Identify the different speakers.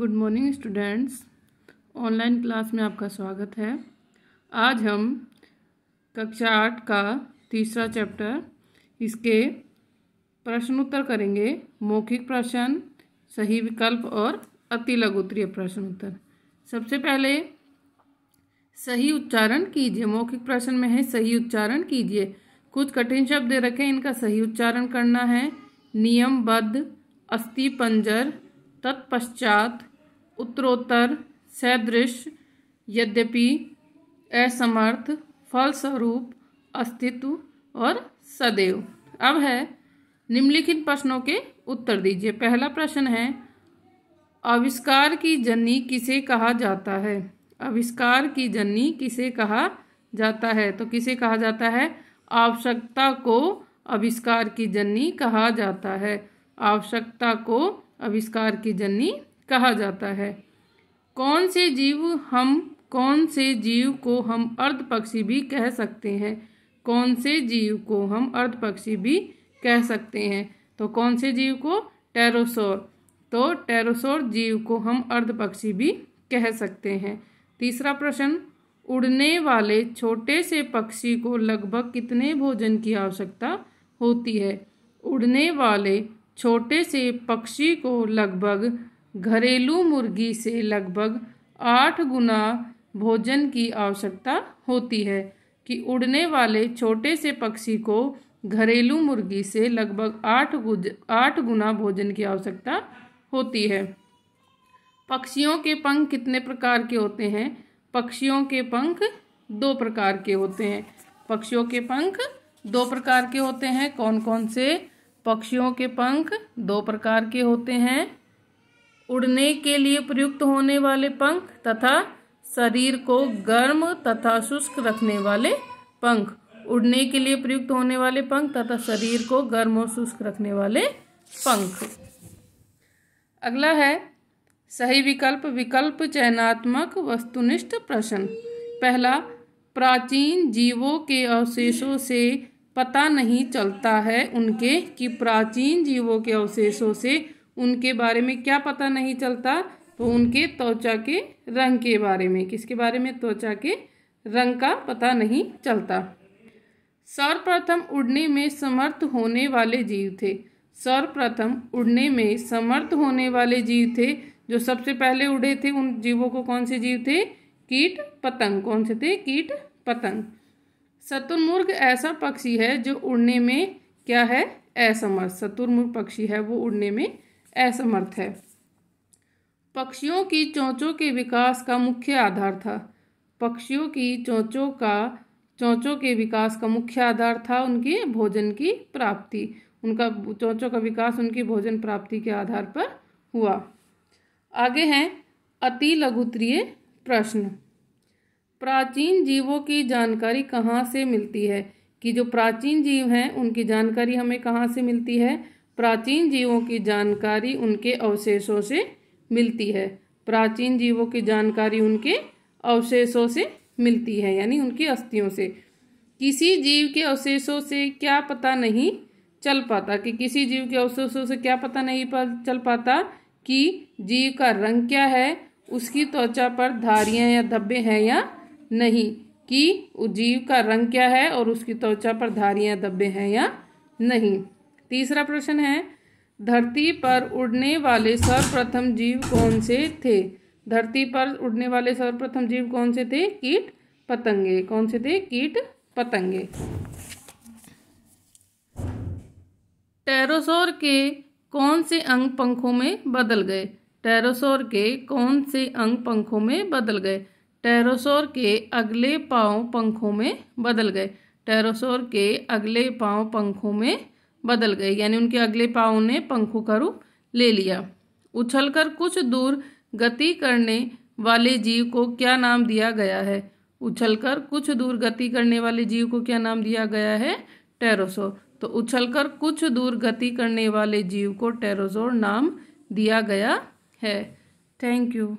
Speaker 1: good morning students online class में आपका स्वागत है आज हम कक्षा आठ का तीसरा चैप्टर इसके प्रश्न उत्तर करेंगे मौखिक प्रश्न सही विकल्प और अति प्रश्न उत्तर सबसे पहले सही उच्चारण कीजिए मौखिक प्रश्न में है सही उच्चारण कीजिए कुछ कठिन शब्द दे रखें इनका सही उच्चारण करना है नियमबद्ध अस्थि पंजर तत्पश्चात उत्तरोत्तर सदृश यद्यपि असमर्थ फलस्वरूप अस्तित्व और सदैव अब है निम्नलिखित प्रश्नों के उत्तर दीजिए पहला प्रश्न है आविष्कार की जननी किसे कहा जाता है आविष्कार की जननी किसे कहा जाता है तो किसे कहा जाता है आवश्यकता को आविष्कार की जननी कहा जाता है आवश्यकता को आविष्कार की जननी कहा जाता है कौन से जीव हम कौन से जीव को हम अर्ध पक्षी भी कह सकते हैं कौन से जीव को हम अर्ध पक्षी भी कह सकते हैं तो कौन से जीव को टेरोसोर तो टेरोसोर जीव को हम अर्ध पक्षी भी कह सकते हैं तीसरा प्रश्न उड़ने वाले छोटे से पक्षी को लगभग कितने भोजन की आवश्यकता होती है उड़ने वाले छोटे से पक्षी को लगभग घरेलू मुर्गी से लगभग आठ गुना भोजन की आवश्यकता होती है कि उड़ने वाले छोटे से पक्षी को घरेलू मुर्गी से लगभग आठ गुज आठ गुना भोजन की आवश्यकता होती है पक्षियों के पंख कितने प्रकार के होते हैं पक्षियों के पंख दो प्रकार के होते हैं पक्षियों के पंख दो प्रकार के होते हैं कौन कौन से पक्षियों के पंख दो प्रकार के होते हैं उड़ने के लिए प्रयुक्त होने वाले पंख तथा शरीर को गर्म तथा शुष्क रखने वाले पंख उड़ने के लिए प्रयुक्त होने वाले पंख तथा शरीर को गर्म और शुष्क रखने वाले पंख अगला है सही विकल्प विकल्प चयनात्मक वस्तुनिष्ठ प्रश्न पहला प्राचीन जीवों के अवशेषों से पता नहीं चलता है उनके कि प्राचीन जीवों के अवशेषों से उनके बारे में क्या पता नहीं चलता तो उनके त्वचा के रंग के बारे में किसके बारे में त्वचा के रंग का पता नहीं चलता सर्वप्रथम उड़ने में समर्थ होने वाले जीव थे सर्वप्रथम उड़ने में समर्थ होने वाले जीव थे जो सबसे पहले उड़े थे उन जीवों को कौन से जीव थे कीट पतंग कौन से थे कीट पतंग शतुर्मुर्ग ऐसा पक्षी है जो उड़ने में क्या है असमर्थ शतुर्मुर्ग पक्षी है वो उड़ने में असमर्थ है पक्षियों की चोंचों के विकास का मुख्य आधार था पक्षियों की चोंचों का चोंचों के विकास का मुख्य आधार था उनके भोजन की प्राप्ति उनका चोंचों का विकास उनकी भोजन प्राप्ति के आधार पर हुआ आगे हैं अति लघुत्रीय प्रश्न प्राचीन जीवों की जानकारी कहाँ से मिलती है कि जो प्राचीन जीव हैं उनकी जानकारी हमें कहाँ से मिलती है प्राचीन जीवों की जानकारी उनके अवशेषों से मिलती है प्राचीन जीवों की जानकारी उनके अवशेषों से मिलती है यानी उनकी अस्थियों से किसी जीव के अवशेषों से क्या पता नहीं चल पाता कि किसी जीव के अवशेषों से क्या पता नहीं पा, चल पाता कि जीव का रंग क्या है उसकी त्वचा पर धारियां या धब्बे हैं या नहीं कि जीव का रंग क्या है और उसकी त्वचा पर धारियां धब्बे हैं या नहीं तीसरा प्रश्न है धरती पर उड़ने वाले सर्वप्रथम जीव कौन से थे धरती पर उड़ने वाले सर्वप्रथम जीव कौन से थे कीट पतंगे कौन से थे कीट पतंगे टेरोसोर के कौन से अंग पंखों में बदल गए टेरोसोर के कौन से अंग पंखों में बदल गए टेरोसोर के अगले पाँव पंखों में बदल गए टेरोसोर के अगले पाँव पंखों में बदल गए यानी उनके अगले पाँव ने पंखों का रूप ले लिया उछलकर कुछ दूर गति करने वाले जीव को क्या नाम दिया गया है उछलकर कुछ दूर गति करने वाले जीव को क्या नाम दिया गया है टेरोसोर तो उछलकर कुछ दूर गति करने वाले जीव को टेरोसोर नाम दिया गया है थैंक यू